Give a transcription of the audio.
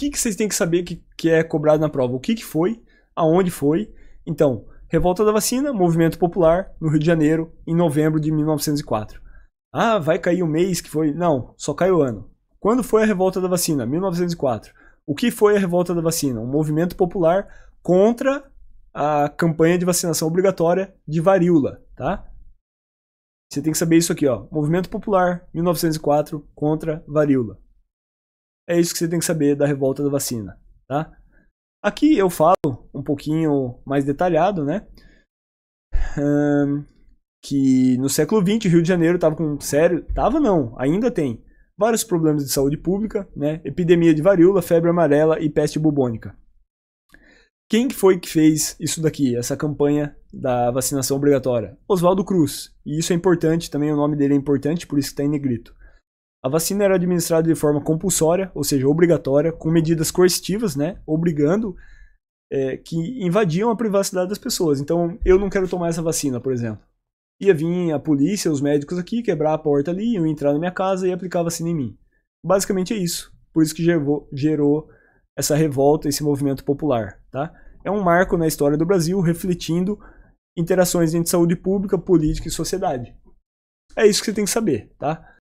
que, que vocês têm que saber que, que é cobrado na prova? O que, que foi? Aonde foi? Então, Revolta da Vacina, Movimento Popular, no Rio de Janeiro, em novembro de 1904. Ah, vai cair o mês que foi. Não, só cai o ano. Quando foi a Revolta da Vacina? 1904. O que foi a Revolta da Vacina? Um movimento popular contra a campanha de vacinação obrigatória de varíola, tá? Você tem que saber isso aqui, ó. Movimento Popular, 1904, contra varíola. É isso que você tem que saber da revolta da vacina, tá? Aqui eu falo um pouquinho mais detalhado, né? Um, que no século XX o Rio de Janeiro estava com sério, tava não, ainda tem vários problemas de saúde pública, né? Epidemia de varíola, febre amarela e peste bubônica. Quem foi que fez isso daqui, essa campanha da vacinação obrigatória? Oswaldo Cruz. E isso é importante também, o nome dele é importante, por isso que está em negrito. A vacina era administrada de forma compulsória, ou seja, obrigatória, com medidas coercitivas, né, obrigando, é, que invadiam a privacidade das pessoas. Então, eu não quero tomar essa vacina, por exemplo. Ia vir a polícia, os médicos aqui, quebrar a porta ali, iam entrar na minha casa e aplicar a vacina em mim. Basicamente é isso. Por isso que gerou, gerou essa revolta, esse movimento popular, tá? É um marco na história do Brasil, refletindo interações entre saúde pública, política e sociedade. É isso que você tem que saber, tá?